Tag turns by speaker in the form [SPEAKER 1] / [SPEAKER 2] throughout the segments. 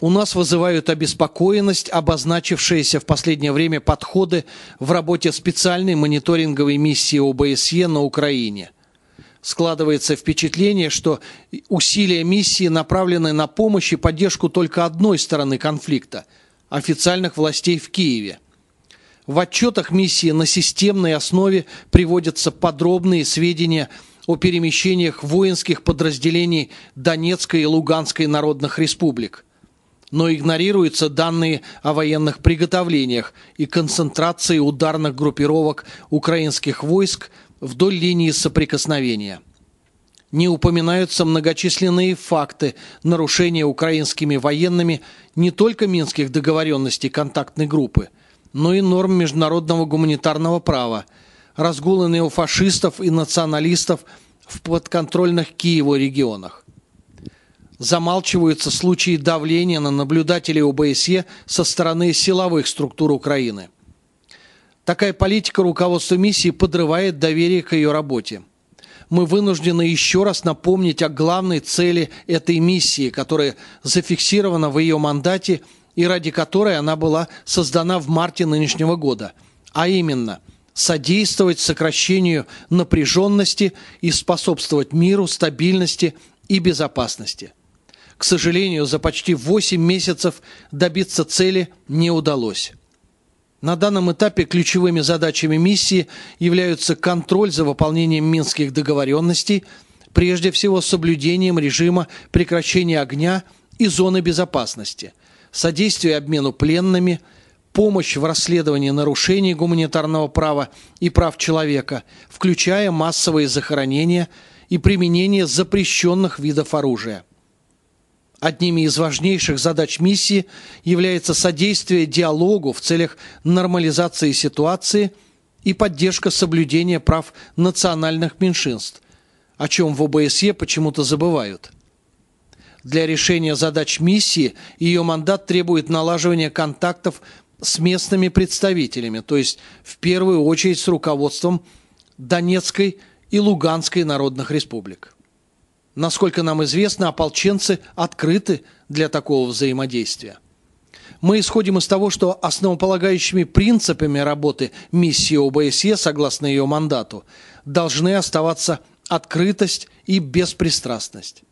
[SPEAKER 1] у нас вызывают обеспокоенность, обозначившиеся в последнее время подходы в работе специальной мониторинговой миссии ОБСЕ на Украине. Складывается впечатление, что усилия миссии направлены на помощь и поддержку только одной стороны конфликта – официальных властей в Киеве. В отчетах миссии на системной основе приводятся подробные сведения о перемещениях воинских подразделений Донецкой и Луганской народных республик – но игнорируются данные о военных приготовлениях и концентрации ударных группировок украинских войск вдоль линии соприкосновения. Не упоминаются многочисленные факты нарушения украинскими военными не только минских договоренностей контактной группы, но и норм международного гуманитарного права, разгулы неофашистов и националистов в подконтрольных Киеву регионах замалчиваются случаи давления на наблюдателей ОБСЕ со стороны силовых структур Украины. Такая политика руководства миссии подрывает доверие к ее работе. Мы вынуждены еще раз напомнить о главной цели этой миссии, которая зафиксирована в ее мандате и ради которой она была создана в марте нынешнего года, а именно – содействовать сокращению напряженности и способствовать миру, стабильности и безопасности к сожалению, за почти 8 месяцев добиться цели не удалось. На данном этапе ключевыми задачами миссии являются контроль за выполнением минских договоренностей, прежде всего соблюдением режима прекращения огня и зоны безопасности, содействие обмену пленными, помощь в расследовании нарушений гуманитарного права и прав человека, включая массовые захоронения и применение запрещенных видов оружия – Одними из важнейших задач миссии является содействие диалогу в целях нормализации ситуации и поддержка соблюдения прав национальных меньшинств, о чем в ОБСЕ почему-то забывают. Для решения задач миссии ее мандат требует налаживания контактов с местными представителями, то есть в первую очередь с руководством Донецкой и Луганской народных республик. Насколько нам известно, ополченцы открыты для такого взаимодействия. Мы исходим из того, что основополагающими принципами работы миссии ОБСЕ, согласно ее мандату, должны оставаться открытость и беспристрастность.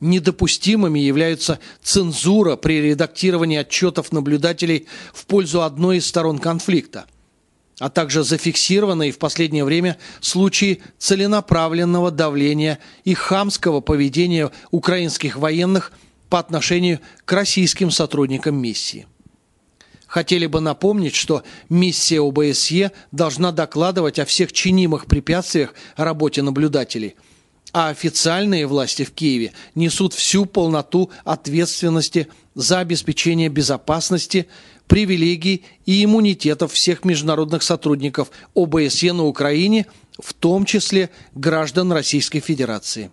[SPEAKER 1] Недопустимыми являются цензура при редактировании отчетов наблюдателей в пользу одной из сторон конфликта – а также зафиксированные в последнее время случаи целенаправленного давления и хамского поведения украинских военных по отношению к российским сотрудникам миссии. Хотели бы напомнить, что миссия ОБСЕ должна докладывать о всех чинимых препятствиях работе наблюдателей – а официальные власти в Киеве несут всю полноту ответственности за обеспечение безопасности, привилегий и иммунитетов всех международных сотрудников ОБСЕ на Украине, в том числе граждан Российской Федерации.